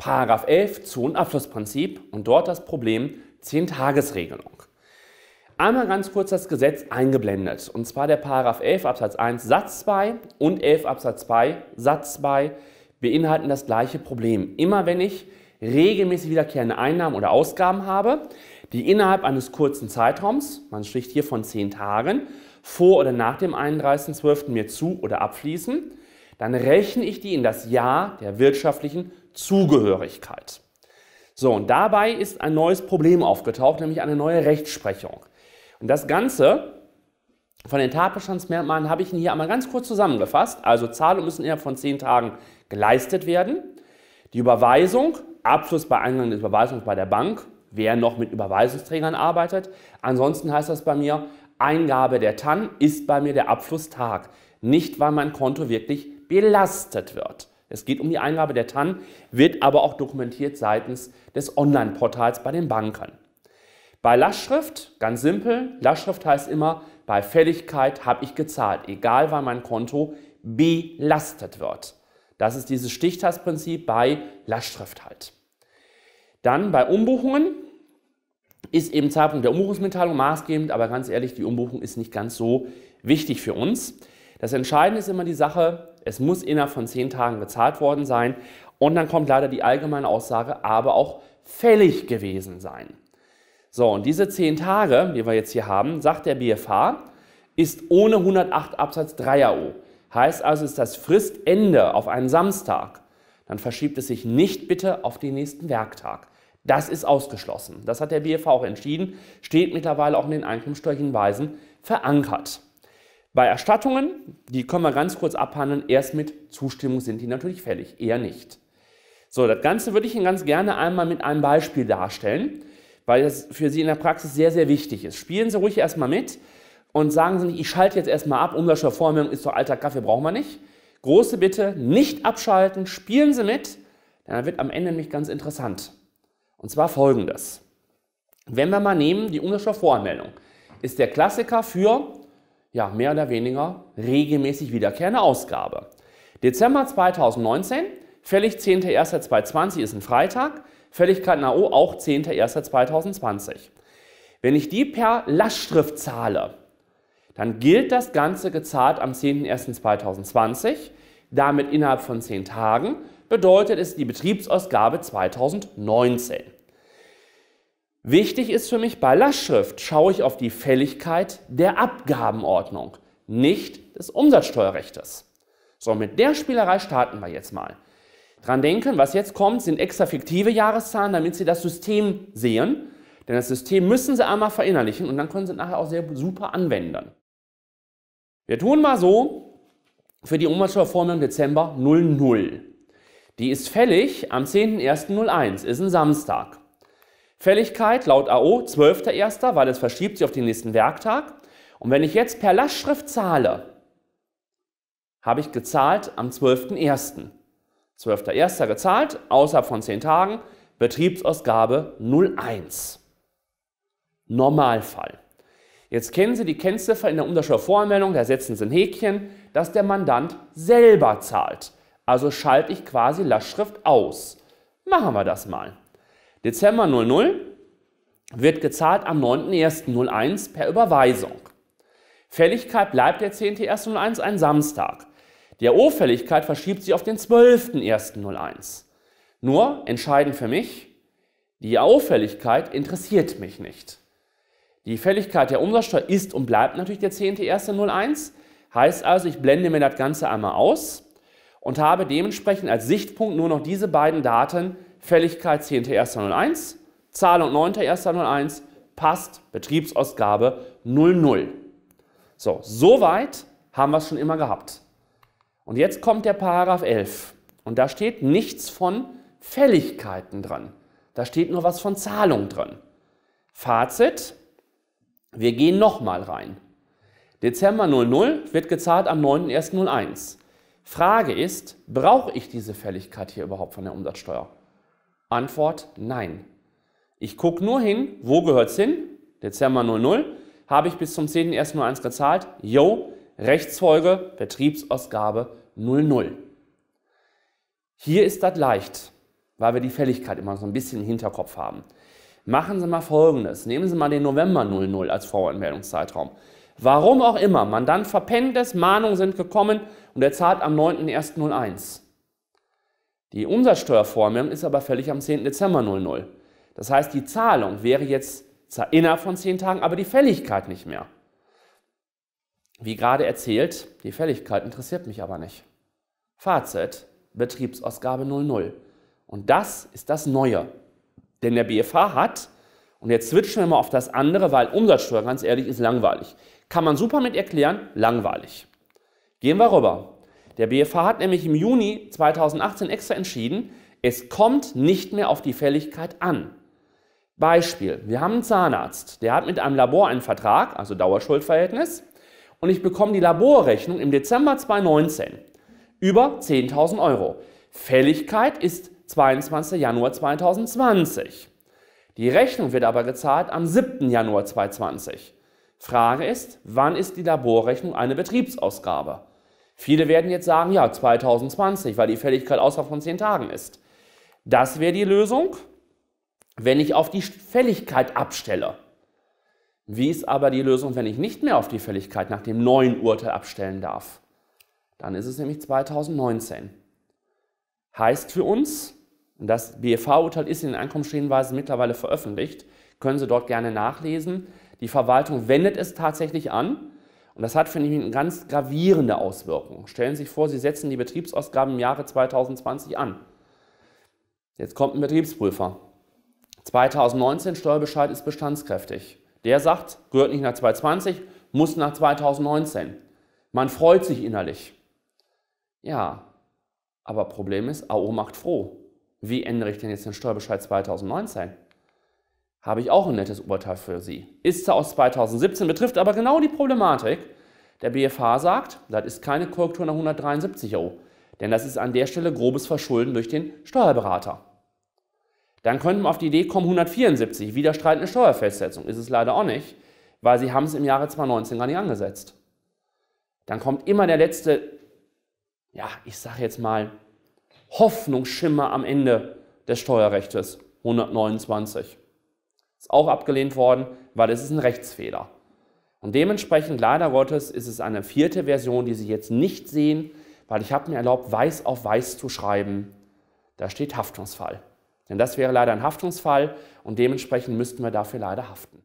Paragraph 11 Zonenabschlussprinzip und dort das Problem 10-Tages-Regelung. Einmal ganz kurz das Gesetz eingeblendet und zwar der Paragraph 11 Absatz 1 Satz 2 und 11 Absatz 2 Satz 2 beinhalten das gleiche Problem. Immer wenn ich regelmäßig wiederkehrende Einnahmen oder Ausgaben habe, die innerhalb eines kurzen Zeitraums, man spricht hier von 10 Tagen, vor oder nach dem 31.12. mir zu oder abfließen, dann rechne ich die in das Jahr der wirtschaftlichen Zugehörigkeit. So, und dabei ist ein neues Problem aufgetaucht, nämlich eine neue Rechtsprechung. Und das Ganze von den Tatbestandsmerkmalen habe ich Ihnen hier einmal ganz kurz zusammengefasst. Also Zahlungen müssen innerhalb von zehn Tagen geleistet werden. Die Überweisung, Abschluss bei Eingang des Überweisungs bei der Bank, wer noch mit Überweisungsträgern arbeitet. Ansonsten heißt das bei mir, Eingabe der TAN ist bei mir der Abflusstag. Nicht, weil mein Konto wirklich belastet wird. Es geht um die Eingabe der TAN, wird aber auch dokumentiert seitens des Online-Portals bei den Bankern. Bei Lastschrift, ganz simpel, Lastschrift heißt immer, bei Fälligkeit habe ich gezahlt, egal wann mein Konto belastet wird. Das ist dieses Stichtagsprinzip bei Lastschrift halt. Dann bei Umbuchungen ist eben Zeitpunkt der Umbuchungsmitteilung maßgebend, aber ganz ehrlich, die Umbuchung ist nicht ganz so wichtig für uns. Das Entscheidende ist immer die Sache, es muss innerhalb von zehn Tagen gezahlt worden sein. Und dann kommt leider die allgemeine Aussage, aber auch fällig gewesen sein. So, und diese zehn Tage, die wir jetzt hier haben, sagt der BFH, ist ohne 108 Absatz 3 AO. Heißt also, ist das Fristende auf einen Samstag. Dann verschiebt es sich nicht bitte auf den nächsten Werktag. Das ist ausgeschlossen. Das hat der BFH auch entschieden, steht mittlerweile auch in den Einkommensteuerhinweisen verankert. Bei Erstattungen, die können wir ganz kurz abhandeln, erst mit Zustimmung sind die natürlich fällig, eher nicht. So, das Ganze würde ich Ihnen ganz gerne einmal mit einem Beispiel darstellen, weil das für Sie in der Praxis sehr, sehr wichtig ist. Spielen Sie ruhig erstmal mit und sagen Sie nicht, ich schalte jetzt erstmal ab, Umsatzsteuervormeldung ist so alter Kaffee, brauchen wir nicht. Große Bitte, nicht abschalten, spielen Sie mit, dann wird am Ende nämlich ganz interessant. Und zwar folgendes. Wenn wir mal nehmen, die Umsatzsteuervoranmeldung ist der Klassiker für ja, mehr oder weniger regelmäßig wiederkehrende Ausgabe. Dezember 2019, fällig 10.01.2020 ist ein Freitag, Fälligkeit NAO auch 10.01.2020. Wenn ich die per Lastschrift zahle, dann gilt das Ganze gezahlt am 10.01.2020, damit innerhalb von 10 Tagen, bedeutet es die Betriebsausgabe 2019. Wichtig ist für mich, bei Lastschrift schaue ich auf die Fälligkeit der Abgabenordnung, nicht des Umsatzsteuerrechtes. So, mit der Spielerei starten wir jetzt mal. Dran denken, was jetzt kommt, sind extra fiktive Jahreszahlen, damit Sie das System sehen. Denn das System müssen Sie einmal verinnerlichen und dann können Sie es nachher auch sehr super anwenden. Wir tun mal so für die Umsatzsteuerformel im Dezember 00. Die ist fällig am 10.01.01, ist ein Samstag. Fälligkeit laut AO 12.01., weil es verschiebt sich auf den nächsten Werktag. Und wenn ich jetzt per Lastschrift zahle, habe ich gezahlt am 12.01. 12.01. gezahlt, außerhalb von 10 Tagen, Betriebsausgabe 01. Normalfall. Jetzt kennen Sie die Kennziffer in der Umsatzsteuervoranmeldung, da setzen Sie ein Häkchen, dass der Mandant selber zahlt. Also schalte ich quasi Lastschrift aus. Machen wir das mal. Dezember 00 wird gezahlt am 9.01.01 per Überweisung. Fälligkeit bleibt der 10.01.01 ein Samstag. Die ao fälligkeit verschiebt sich auf den 12.01.01. Nur entscheidend für mich, die ao fälligkeit interessiert mich nicht. Die Fälligkeit der Umsatzsteuer ist und bleibt natürlich der 10.01.01. Heißt also, ich blende mir das Ganze einmal aus und habe dementsprechend als Sichtpunkt nur noch diese beiden Daten Fälligkeit 10.1.01, Zahlung 9.1.01, passt, Betriebsausgabe 00. So, soweit haben wir es schon immer gehabt. Und jetzt kommt der Paragraph 11 und da steht nichts von Fälligkeiten dran. Da steht nur was von Zahlung dran. Fazit, wir gehen nochmal rein. Dezember 00 wird gezahlt am 9.01.01. Frage ist, brauche ich diese Fälligkeit hier überhaupt von der Umsatzsteuer? Antwort nein. Ich gucke nur hin, wo gehört es hin? Dezember 00. Habe ich bis zum 10.01.01 gezahlt? Jo, Rechtsfolge, Betriebsausgabe 00. Hier ist das leicht, weil wir die Fälligkeit immer so ein bisschen im Hinterkopf haben. Machen Sie mal Folgendes. Nehmen Sie mal den November 00 als Voranmeldungszeitraum. Warum auch immer, Mandant verpennt es, Mahnungen sind gekommen und er zahlt am 9.01.01. Die Umsatzsteuervormehrung ist aber fällig am 10. Dezember 00. Das heißt, die Zahlung wäre jetzt zwar innerhalb von 10 Tagen, aber die Fälligkeit nicht mehr. Wie gerade erzählt, die Fälligkeit interessiert mich aber nicht. Fazit, Betriebsausgabe 00. Und das ist das Neue. Denn der BFH hat, und jetzt switchen wir mal auf das andere, weil Umsatzsteuer, ganz ehrlich, ist langweilig. Kann man super mit erklären, langweilig. Gehen wir rüber der BFH hat nämlich im Juni 2018 extra entschieden, es kommt nicht mehr auf die Fälligkeit an. Beispiel, wir haben einen Zahnarzt, der hat mit einem Labor einen Vertrag, also Dauerschuldverhältnis, und ich bekomme die Laborrechnung im Dezember 2019 über 10.000 Euro. Fälligkeit ist 22. Januar 2020. Die Rechnung wird aber gezahlt am 7. Januar 2020. Frage ist, wann ist die Laborrechnung eine Betriebsausgabe? Viele werden jetzt sagen, ja, 2020, weil die Fälligkeit außer von 10 Tagen ist. Das wäre die Lösung, wenn ich auf die Fälligkeit abstelle. Wie ist aber die Lösung, wenn ich nicht mehr auf die Fälligkeit nach dem neuen Urteil abstellen darf? Dann ist es nämlich 2019. Heißt für uns, das BFH-Urteil ist in den Einkommensstehenweisen mittlerweile veröffentlicht, können Sie dort gerne nachlesen. Die Verwaltung wendet es tatsächlich an. Und das hat, finde ich, eine ganz gravierende Auswirkung. Stellen Sie sich vor, Sie setzen die Betriebsausgaben im Jahre 2020 an. Jetzt kommt ein Betriebsprüfer. 2019 Steuerbescheid ist bestandskräftig. Der sagt, gehört nicht nach 2020, muss nach 2019. Man freut sich innerlich. Ja, aber Problem ist, AO macht froh. Wie ändere ich denn jetzt den Steuerbescheid 2019? habe ich auch ein nettes Urteil für Sie. Ist zwar aus 2017, betrifft aber genau die Problematik. Der BFH sagt, das ist keine Korrektur nach 173 Euro, denn das ist an der Stelle grobes Verschulden durch den Steuerberater. Dann könnten wir auf die Idee kommen, 174, widerstreitende Steuerfestsetzung. Ist es leider auch nicht, weil sie haben es im Jahre 2019 gar nicht angesetzt. Dann kommt immer der letzte, ja, ich sage jetzt mal, Hoffnungsschimmer am Ende des Steuerrechtes, 129. Ist auch abgelehnt worden, weil es ist ein Rechtsfehler. Und dementsprechend, leider Gottes, ist es eine vierte Version, die Sie jetzt nicht sehen, weil ich habe mir erlaubt, weiß auf weiß zu schreiben. Da steht Haftungsfall. Denn das wäre leider ein Haftungsfall und dementsprechend müssten wir dafür leider haften.